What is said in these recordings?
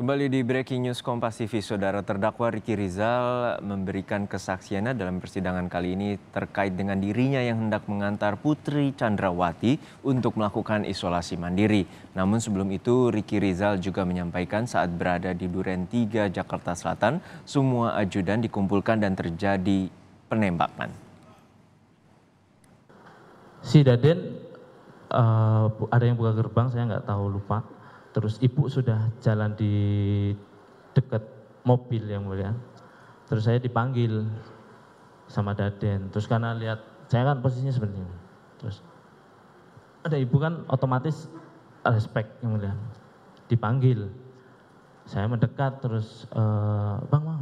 Kembali di Breaking News Kompas TV, Saudara terdakwa Riki Rizal memberikan kesaksiannya dalam persidangan kali ini terkait dengan dirinya yang hendak mengantar Putri Chandrawati untuk melakukan isolasi mandiri. Namun sebelum itu Riki Rizal juga menyampaikan saat berada di Duren 3 Jakarta Selatan, semua ajudan dikumpulkan dan terjadi penembakan. Si Daden uh, ada yang buka gerbang, saya nggak tahu lupa terus ibu sudah jalan di dekat mobil yang mulia terus saya dipanggil sama daden terus karena lihat saya kan posisinya seperti ini terus ada ibu kan otomatis respect yang mulia dipanggil saya mendekat terus e, bang bang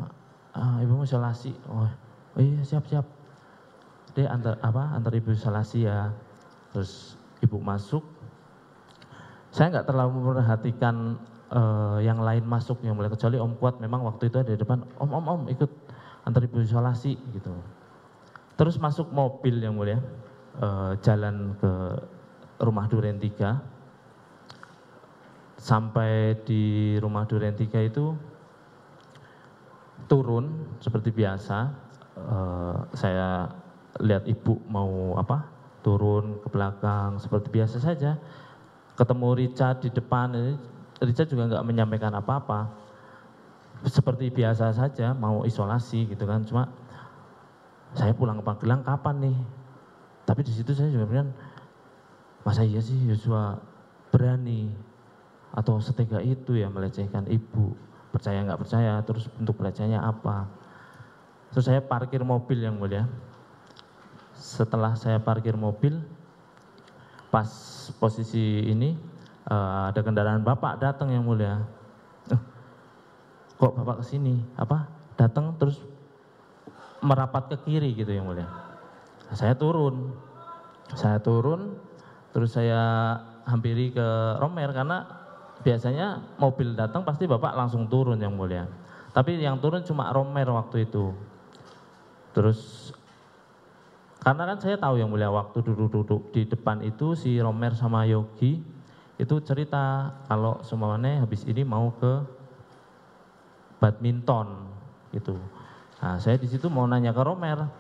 uh, eh, ibu mau isolasi oh, oh iya siap siap dia antar apa antar ibu isolasi ya terus ibu masuk saya nggak terlalu memperhatikan uh, yang lain masuk yang mulai kecuali om kuat memang waktu itu ada di depan om om om ikut antar ibu isolasi gitu terus masuk mobil yang mulia uh, jalan ke rumah duren 3 sampai di rumah duren 3 itu turun seperti biasa uh, saya lihat ibu mau apa turun ke belakang seperti biasa saja ketemu Richard di depan eh, Richard juga nggak menyampaikan apa-apa seperti biasa saja mau isolasi gitu kan cuma saya pulang ke Magelang kapan nih tapi di situ saya juga bilang masa iya sih Yosua berani atau setega itu ya melecehkan ibu percaya nggak percaya terus bentuk pelecehannya apa terus saya parkir mobil yang mulia setelah saya parkir mobil pas posisi ini uh, ada kendaraan bapak datang yang mulia uh, kok bapak kesini apa datang terus merapat ke kiri gitu yang mulia saya turun saya turun terus saya hampiri ke Romer karena biasanya mobil datang pasti bapak langsung turun yang mulia tapi yang turun cuma Romer waktu itu terus karena kan saya tahu yang mulia waktu duduk-duduk di depan itu si Romer sama Yogi itu cerita kalau semuanya habis ini mau ke badminton gitu. Nah, saya di situ mau nanya ke Romer,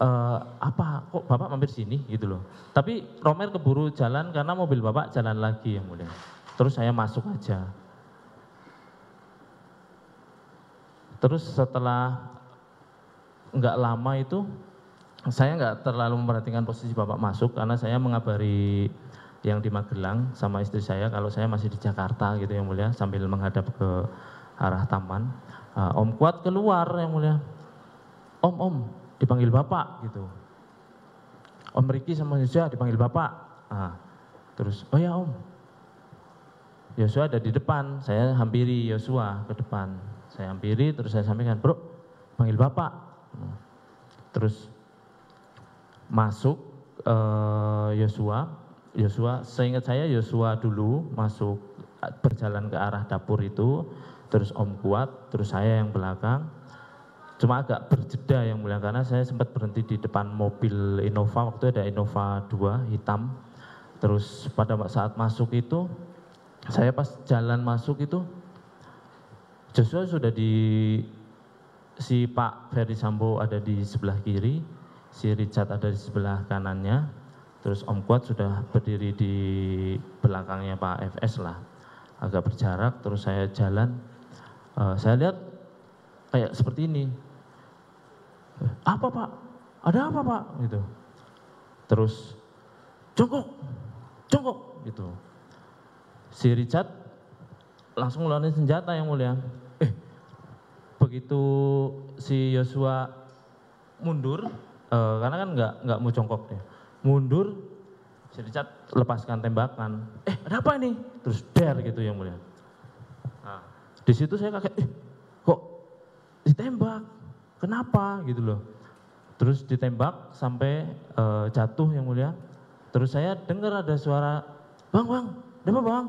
e, apa kok bapak mampir sini gitu loh. Tapi Romer keburu jalan karena mobil bapak jalan lagi yang mulia. Terus saya masuk aja. Terus setelah nggak lama itu saya nggak terlalu memperhatikan posisi bapak masuk karena saya mengabari yang di Magelang sama istri saya kalau saya masih di Jakarta gitu yang mulia sambil menghadap ke arah taman uh, Om Kuat keluar yang mulia Om Om dipanggil bapak gitu Om Riki sama Yosua dipanggil bapak nah, terus oh ya Om Yosua ada di depan saya hampiri Yosua ke depan saya hampiri terus saya sampaikan bro panggil bapak terus masuk eh, Yosua. Yosua, seingat saya Yosua dulu masuk eh, berjalan ke arah dapur itu, terus Om Kuat, terus saya yang belakang. Cuma agak berjeda yang mulia karena saya sempat berhenti di depan mobil Innova waktu ada Innova 2 hitam. Terus pada saat masuk itu saya pas jalan masuk itu Joshua sudah di si Pak Ferry Sambo ada di sebelah kiri, si richard ada di sebelah kanannya terus om kuat sudah berdiri di belakangnya pak fs lah agak berjarak terus saya jalan uh, saya lihat kayak seperti ini eh, apa pak ada apa pak gitu terus cukup, cukup gitu si Richard langsung ngeluarin senjata yang mulia eh begitu si Yosua mundur uh, karena kan nggak nggak mau congkok ya. Mundur, si lepaskan tembakan. Eh ada apa ini? Terus der gitu yang mulia. Nah, di situ saya kaget, eh, kok ditembak? Kenapa gitu loh? Terus ditembak sampai uh, jatuh yang mulia. Terus saya dengar ada suara, bang bang, apa bang?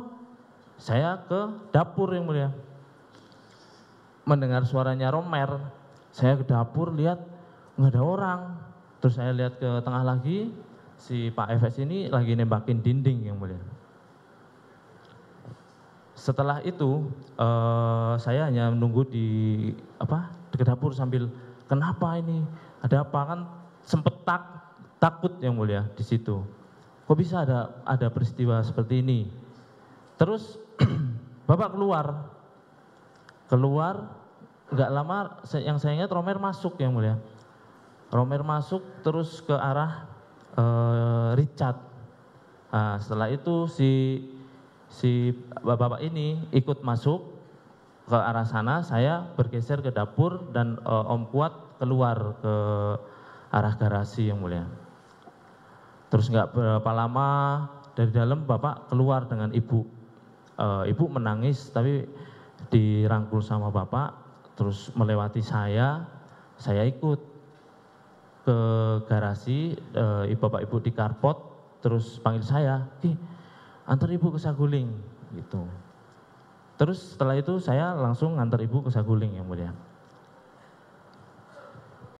Saya ke dapur yang mulia. Mendengar suaranya Romer, saya ke dapur lihat nggak ada orang terus saya lihat ke tengah lagi si Pak FS ini lagi nembakin dinding yang mulia setelah itu eh, saya hanya menunggu di apa di dapur sambil kenapa ini ada apa kan sempet tak takut yang mulia di situ kok bisa ada ada peristiwa seperti ini terus bapak keluar keluar nggak lama yang saya ingat Romer masuk yang mulia Romer masuk terus ke arah e, Richard. Nah, setelah itu si si bapak-bapak ini ikut masuk ke arah sana, saya bergeser ke dapur dan e, Om Kuat keluar ke arah garasi yang mulia. Terus nggak berapa lama dari dalam bapak keluar dengan ibu. E, ibu menangis tapi dirangkul sama bapak, terus melewati saya, saya ikut ke garasi e, bapak ibu di karpot terus panggil saya ki antar ibu ke Saguling gitu terus setelah itu saya langsung antar ibu ke Saguling yang mulia